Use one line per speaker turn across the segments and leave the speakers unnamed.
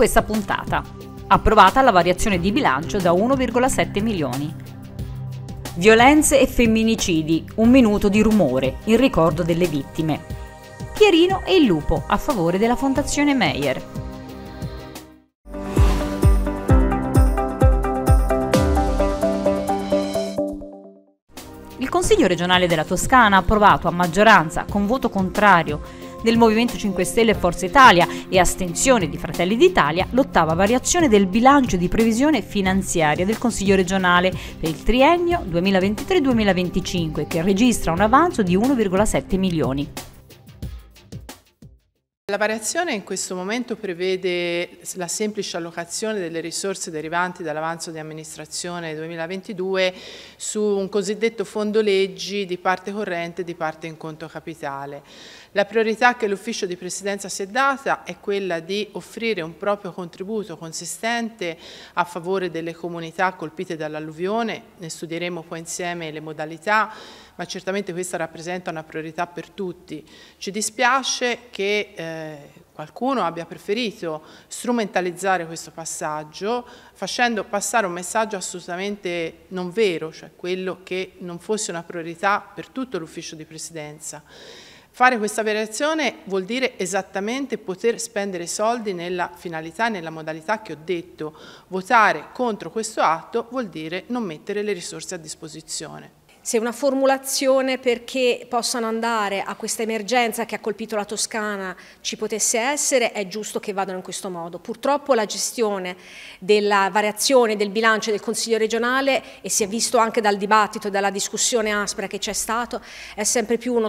questa puntata, approvata la variazione di bilancio da 1,7 milioni. Violenze e femminicidi, un minuto di rumore in ricordo delle vittime. Pierino e il lupo a favore della Fondazione Meyer. Il Consiglio regionale della Toscana ha approvato a maggioranza, con voto contrario, del Movimento 5 Stelle e Forza Italia e astensione di Fratelli d'Italia, l'ottava variazione del bilancio di previsione finanziaria del Consiglio regionale per il triennio 2023-2025 che registra un avanzo di 1,7 milioni.
La variazione in questo momento prevede la semplice allocazione delle risorse derivanti dall'avanzo di amministrazione 2022 su un cosiddetto fondo leggi di parte corrente e di parte in conto capitale. La priorità che l'Ufficio di Presidenza si è data è quella di offrire un proprio contributo consistente a favore delle comunità colpite dall'alluvione, ne studieremo poi insieme le modalità, ma certamente questa rappresenta una priorità per tutti. Ci dispiace che eh, qualcuno abbia preferito strumentalizzare questo passaggio facendo passare un messaggio assolutamente non vero, cioè quello che non fosse una priorità per tutto l'ufficio di presidenza. Fare questa variazione vuol dire esattamente poter spendere soldi nella finalità, nella modalità che ho detto. Votare contro questo atto vuol dire non mettere le risorse a disposizione
se una formulazione perché possano andare a questa emergenza che ha colpito la Toscana ci potesse essere, è giusto che vadano in questo modo. Purtroppo la gestione della variazione del bilancio del Consiglio regionale, e si è visto anche dal dibattito e dalla discussione aspra che c'è stato, è sempre più uno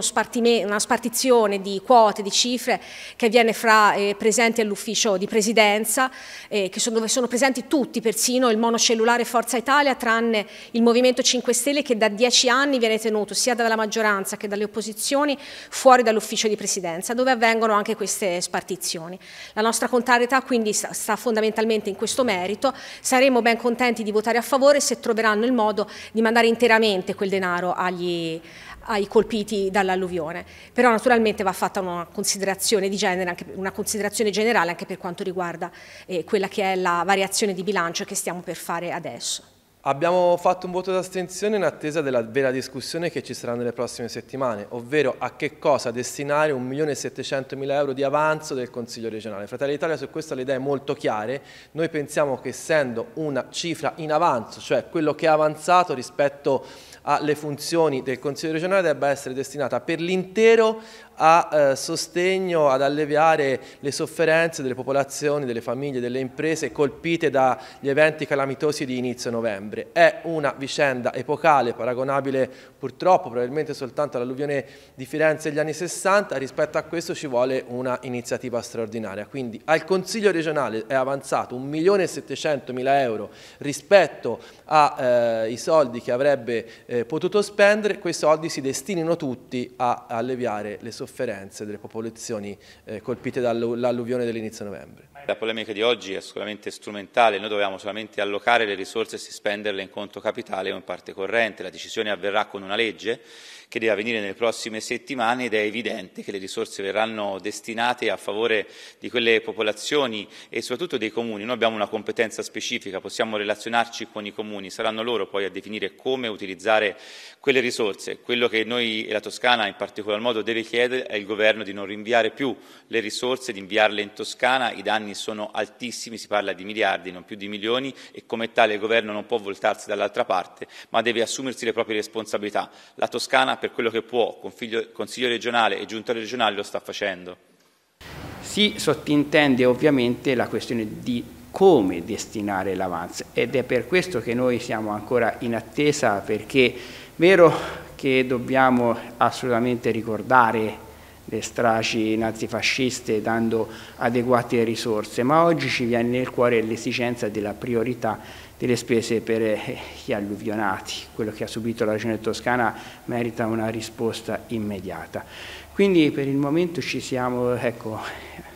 una spartizione di quote, di cifre che avviene fra eh, presenti all'ufficio di presidenza, eh, sono, dove sono presenti tutti, persino il monocellulare Forza Italia, tranne il Movimento 5 Stelle che da dieci anni anni viene tenuto sia dalla maggioranza che dalle opposizioni fuori dall'ufficio di presidenza, dove avvengono anche queste spartizioni. La nostra contrarietà quindi sta fondamentalmente in questo merito, saremo ben contenti di votare a favore se troveranno il modo di mandare interamente quel denaro agli, ai colpiti dall'alluvione, però naturalmente va fatta una considerazione di genere, anche, una considerazione generale anche per quanto riguarda eh, quella che è la variazione di bilancio che stiamo per fare adesso.
Abbiamo fatto un voto d'astenzione in attesa della vera discussione che ci sarà nelle prossime settimane, ovvero a che cosa destinare 1.700.000 euro di avanzo del Consiglio regionale. Fratelli d'Italia su questo le idee molto chiare, noi pensiamo che essendo una cifra in avanzo, cioè quello che è avanzato rispetto alle funzioni del Consiglio regionale debba essere destinata per l'intero a eh, sostegno, ad alleviare le sofferenze delle popolazioni, delle famiglie, delle imprese colpite dagli eventi calamitosi di inizio novembre. È una vicenda epocale, paragonabile purtroppo probabilmente soltanto all'alluvione di Firenze negli anni 60, rispetto a questo ci vuole una iniziativa straordinaria. Quindi al Consiglio regionale è avanzato 1.700.000 euro rispetto ai eh, soldi che avrebbe eh, potuto spendere, quei soldi si destinino tutti a alleviare le sofferenze sofferenze delle popolazioni eh, colpite dall'alluvione dell'inizio novembre.
La polemica di oggi è solamente strumentale, noi dovevamo solamente allocare le risorse e spenderle in conto capitale o in parte corrente, la decisione avverrà con una legge che deve avvenire nelle prossime settimane ed è evidente che le risorse verranno destinate a favore di quelle popolazioni e soprattutto dei comuni. Noi abbiamo una competenza specifica, possiamo relazionarci con i comuni, saranno loro poi a definire come utilizzare quelle risorse. Quello che noi e la Toscana in particolar modo deve chiedere chiede al governo di non rinviare più le risorse, di inviarle in Toscana, i danni sono altissimi, si parla di miliardi, non più di milioni e come tale il governo non può voltarsi dall'altra parte, ma deve assumersi le proprie responsabilità. La Toscana per quello che può, Consiglio, Consiglio regionale e Giunta regionale lo sta facendo.
Si sottintende ovviamente la questione di come destinare l'avanzo ed è per questo che noi siamo ancora in attesa perché vero che dobbiamo assolutamente ricordare le stragi nazifasciste dando adeguate risorse, ma oggi ci viene nel cuore l'esigenza della priorità delle spese per eh, gli alluvionati. Quello che ha subito la regione toscana merita una risposta immediata. Quindi per il momento ci siamo, ecco,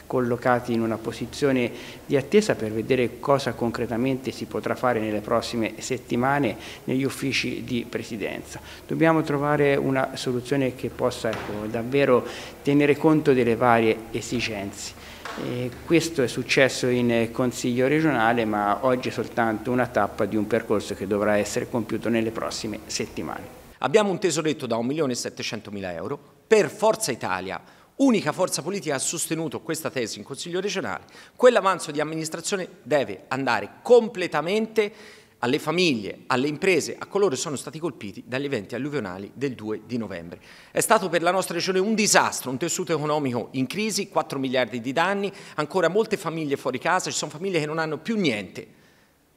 collocati in una posizione di attesa per vedere cosa concretamente si potrà fare nelle prossime settimane negli uffici di presidenza. Dobbiamo trovare una soluzione che possa ecco, davvero tenere conto delle varie esigenze. E questo è successo in Consiglio regionale, ma oggi è soltanto una tappa di un percorso che dovrà essere compiuto nelle prossime
settimane. Abbiamo un tesoretto da 1.700.000 euro. Per Forza Italia unica forza politica ha sostenuto questa tesi in Consiglio regionale, quell'avanzo di amministrazione deve andare completamente alle famiglie, alle imprese, a coloro che sono stati colpiti dagli eventi alluvionali del 2 di novembre. È stato per la nostra regione un disastro, un tessuto economico in crisi, 4 miliardi di danni, ancora molte famiglie fuori casa, ci sono famiglie che non hanno più niente.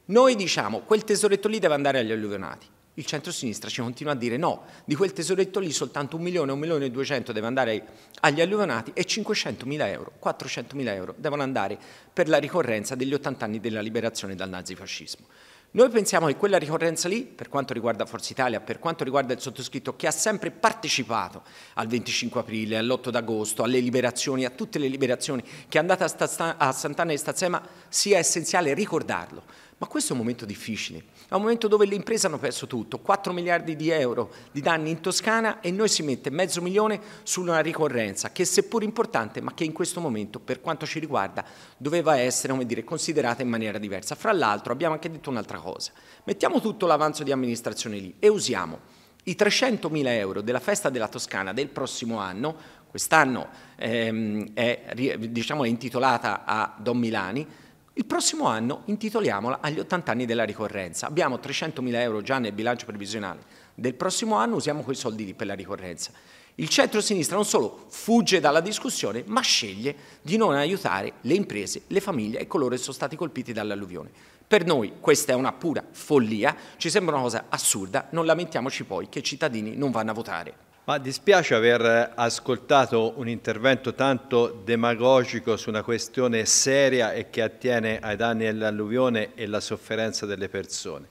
Noi diciamo che quel tesoretto lì deve andare agli alluvionati il centro-sinistra ci continua a dire no, di quel tesoretto lì soltanto un milione, un milione e duecento deve andare agli alluvionati e 500 mila euro, 400 mila euro devono andare per la ricorrenza degli 80 anni della liberazione dal nazifascismo. Noi pensiamo che quella ricorrenza lì, per quanto riguarda Forza Italia, per quanto riguarda il sottoscritto che ha sempre partecipato al 25 aprile, all'8 d'agosto, alle liberazioni, a tutte le liberazioni, che è andata a Sant'Anna e Stazzema, sia essenziale ricordarlo ma questo è un momento difficile, è un momento dove le imprese hanno perso tutto, 4 miliardi di euro di danni in Toscana e noi si mette mezzo milione su una ricorrenza che seppur importante ma che in questo momento per quanto ci riguarda doveva essere dire, considerata in maniera diversa. Fra l'altro abbiamo anche detto un'altra cosa, mettiamo tutto l'avanzo di amministrazione lì e usiamo i 300 mila euro della festa della Toscana del prossimo anno, quest'anno ehm, è, diciamo, è intitolata a Don Milani, il prossimo anno intitoliamola agli 80 anni della ricorrenza. Abbiamo 300.000 euro già nel bilancio previsionale del prossimo anno, usiamo quei soldi lì per la ricorrenza. Il centro-sinistra non solo fugge dalla discussione, ma sceglie di non aiutare le imprese, le famiglie e coloro che sono stati colpiti dall'alluvione. Per noi questa è una pura follia, ci sembra una cosa assurda, non lamentiamoci poi che i cittadini non vanno a votare.
Ma dispiace aver ascoltato un intervento tanto demagogico su una questione seria e che attiene ai danni dell'alluvione e alla sofferenza delle persone.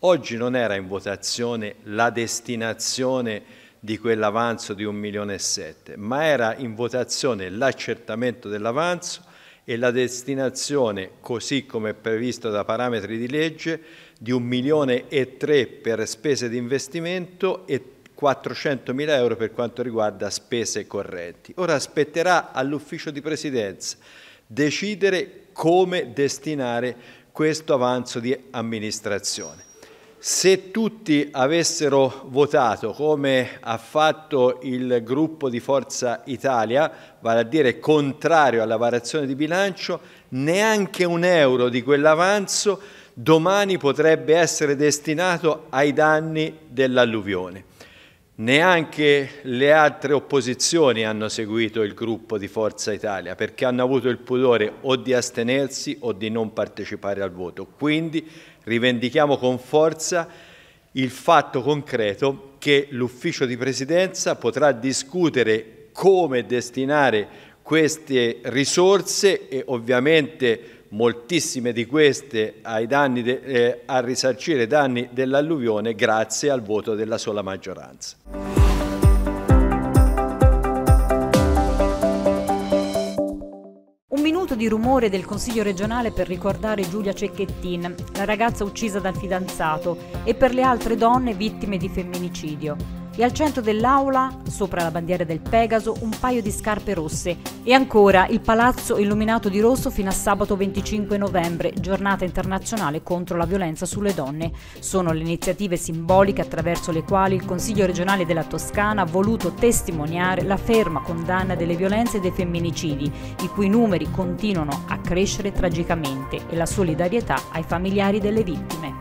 Oggi non era in votazione la destinazione di quell'avanzo di 1 milione e 7, ma era in votazione l'accertamento dell'avanzo e la destinazione, così come previsto da parametri di legge, di 1 milione e 3 per spese di investimento e 400.000 euro per quanto riguarda spese correnti. Ora spetterà all'ufficio di presidenza decidere come destinare questo avanzo di amministrazione. Se tutti avessero votato come ha fatto il gruppo di Forza Italia, vale a dire contrario alla variazione di bilancio, neanche un euro di quell'avanzo domani potrebbe essere destinato ai danni dell'alluvione. Neanche le altre opposizioni hanno seguito il gruppo di Forza Italia perché hanno avuto il pudore o di astenersi o di non partecipare al voto. Quindi rivendichiamo con forza il fatto concreto che l'ufficio di presidenza potrà discutere come destinare queste risorse e ovviamente moltissime di queste de, eh, a risarcire i danni dell'alluvione grazie al voto della sola maggioranza.
minuto di rumore del Consiglio regionale per ricordare Giulia Cecchettin, la ragazza uccisa dal fidanzato, e per le altre donne vittime di femminicidio e al centro dell'aula, sopra la bandiera del Pegaso, un paio di scarpe rosse e ancora il palazzo illuminato di rosso fino a sabato 25 novembre, giornata internazionale contro la violenza sulle donne. Sono le iniziative simboliche attraverso le quali il Consiglio regionale della Toscana ha voluto testimoniare la ferma condanna delle violenze e dei femminicidi, i cui numeri continuano a crescere tragicamente, e la solidarietà ai familiari delle vittime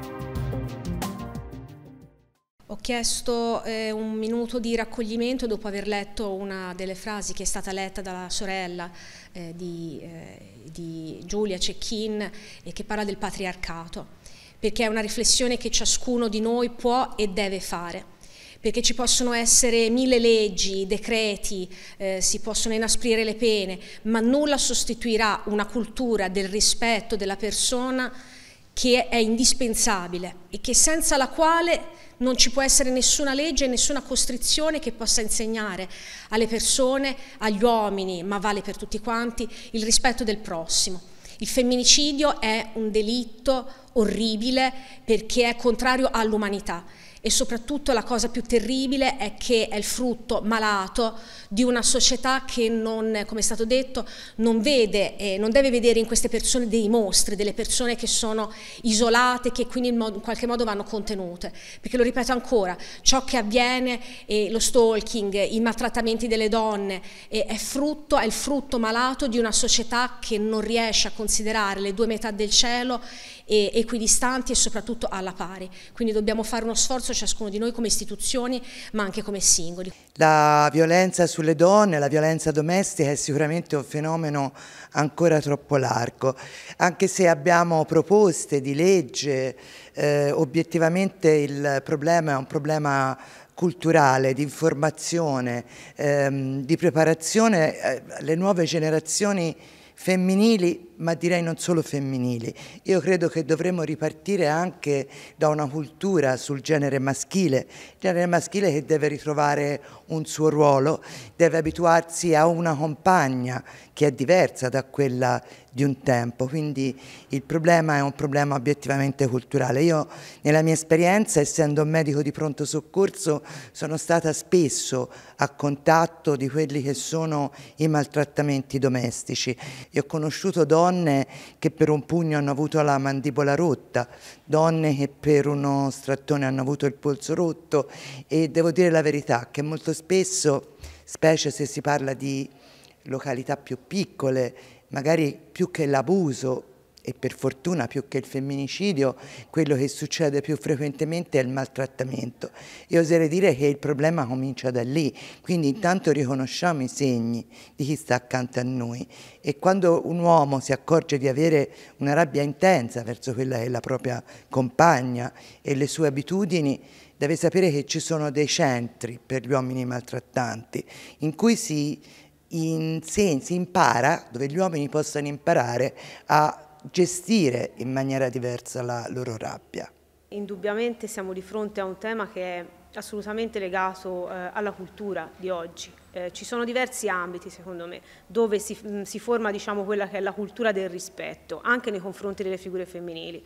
chiesto eh, un minuto di raccoglimento dopo aver letto una delle frasi che è stata letta dalla sorella eh, di, eh, di, Giulia Cecchin e che parla del patriarcato, perché è una riflessione che ciascuno di noi può e deve fare perché ci possono essere mille leggi, decreti, eh, si possono inasprire le pene, ma nulla sostituirà una cultura del rispetto della persona che è indispensabile e che senza la quale non ci può essere nessuna legge, nessuna costrizione che possa insegnare alle persone, agli uomini, ma vale per tutti quanti, il rispetto del prossimo. Il femminicidio è un delitto orribile perché è contrario all'umanità e soprattutto la cosa più terribile è che è il frutto malato di una società che non, come è stato detto, non vede e eh, non deve vedere in queste persone dei mostri, delle persone che sono isolate, che quindi in, modo, in qualche modo vanno contenute. Perché lo ripeto ancora, ciò che avviene, eh, lo stalking, i maltrattamenti delle donne, eh, è, frutto, è il frutto malato di una società che non riesce a considerare le due metà del cielo e equidistanti e soprattutto alla pari. Quindi dobbiamo fare uno sforzo ciascuno di noi come istituzioni ma anche come singoli.
La violenza sulle donne, la violenza domestica è sicuramente un fenomeno ancora troppo largo, anche se abbiamo proposte di legge, eh, obiettivamente il problema è un problema culturale, di informazione, ehm, di preparazione eh, le nuove generazioni femminili ma direi non solo femminili. Io credo che dovremmo ripartire anche da una cultura sul genere maschile, il genere maschile che deve ritrovare un suo ruolo, deve abituarsi a una compagna che è diversa da quella di un tempo, quindi il problema è un problema obiettivamente culturale. Io nella mia esperienza, essendo un medico di pronto soccorso, sono stata spesso a contatto di quelli che sono i maltrattamenti domestici. e ho conosciuto donne donne che per un pugno hanno avuto la mandibola rotta, donne che per uno strattone hanno avuto il polso rotto e devo dire la verità che molto spesso, specie se si parla di località più piccole, magari più che l'abuso, e per fortuna più che il femminicidio quello che succede più frequentemente è il maltrattamento e oserei dire che il problema comincia da lì, quindi intanto riconosciamo i segni di chi sta accanto a noi e quando un uomo si accorge di avere una rabbia intensa verso quella che è la propria compagna e le sue abitudini deve sapere che ci sono dei centri per gli uomini maltrattanti in cui si, in, si impara, dove gli uomini possono imparare a gestire in maniera diversa la loro rabbia.
Indubbiamente siamo di fronte a un tema che è assolutamente legato eh, alla cultura di oggi. Eh, ci sono diversi ambiti, secondo me, dove si, mh, mm, si forma diciamo, quella che è la cultura del rispetto, anche nei confronti delle figure femminili.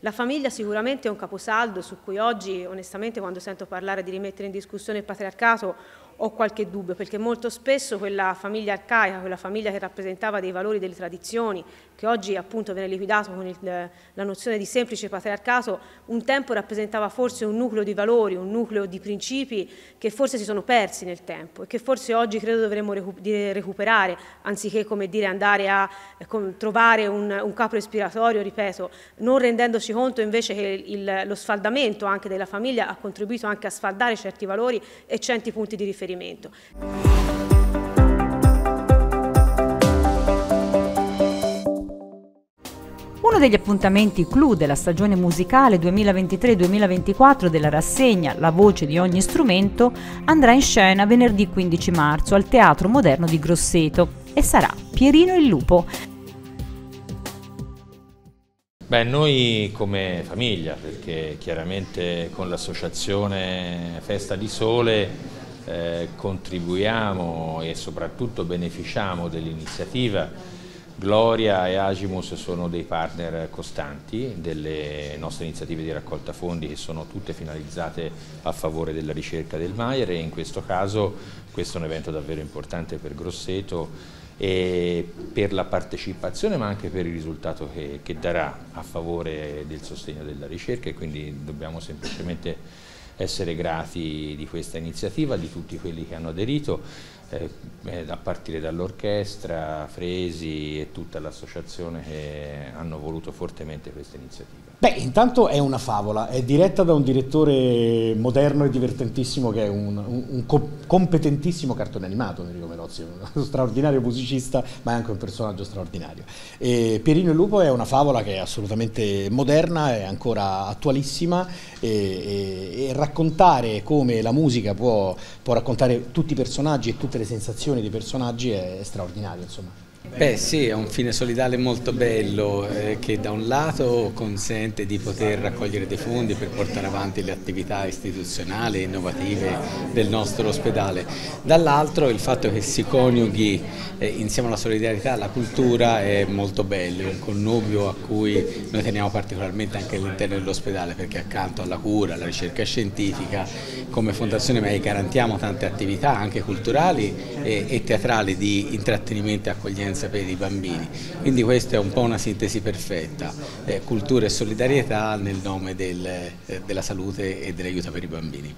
La famiglia sicuramente è un caposaldo su cui oggi, onestamente, quando sento parlare di rimettere in discussione il patriarcato, ho qualche dubbio, perché molto spesso quella famiglia arcaica, quella famiglia che rappresentava dei valori, delle tradizioni, che oggi appunto viene liquidato con il, la nozione di semplice patriarcato, un tempo rappresentava forse un nucleo di valori, un nucleo di principi che forse si sono persi nel tempo e che forse oggi credo dovremmo recuperare, anziché come dire andare a trovare un, un capo espiratorio, ripeto, non rendendoci conto invece che il, lo sfaldamento anche della famiglia ha contribuito anche a sfaldare certi valori e certi punti di riferimento riferimento.
Uno degli appuntamenti clou della stagione musicale 2023-2024 della rassegna La voce di ogni strumento andrà in scena venerdì 15 marzo al Teatro Moderno di Grosseto e sarà Pierino il Lupo.
Beh, noi come famiglia, perché chiaramente con l'associazione Festa di Sole eh, contribuiamo e soprattutto beneficiamo dell'iniziativa. Gloria e Agimus sono dei partner costanti delle nostre iniziative di raccolta fondi che sono tutte finalizzate a favore della ricerca del Maier e in questo caso questo è un evento davvero importante per Grosseto e per la partecipazione ma anche per il risultato che, che darà a favore del sostegno della ricerca e quindi dobbiamo semplicemente essere grati di questa iniziativa, di tutti quelli che hanno aderito eh, eh, a partire dall'orchestra, Fresi e tutta l'associazione che hanno voluto fortemente questa iniziativa.
Beh, intanto è una favola, è diretta da un direttore moderno e divertentissimo che è un, un, un co competentissimo cartone animato, Enrico Melozzi, uno straordinario musicista ma è anche un personaggio straordinario. E Pierino e Lupo è una favola che è assolutamente moderna, è ancora attualissima e, e, e raccontare come la musica può, può raccontare tutti i personaggi e tutti tutte le sensazioni dei personaggi è straordinario, insomma. Beh sì, è un fine solidale molto bello eh, che da un lato consente di poter raccogliere dei fondi per portare avanti le attività istituzionali e innovative del nostro ospedale, dall'altro il fatto che si coniughi eh, insieme alla solidarietà la cultura è molto bello, è un connubio a cui noi teniamo particolarmente anche all'interno dell'ospedale perché accanto alla cura, alla ricerca scientifica, come Fondazione MEI garantiamo tante attività anche culturali e, e teatrali di intrattenimento e accoglienza sofferenza per i bambini. Quindi questa è un po' una sintesi perfetta, eh, cultura e solidarietà nel nome del, eh, della salute e dell'aiuto per i bambini.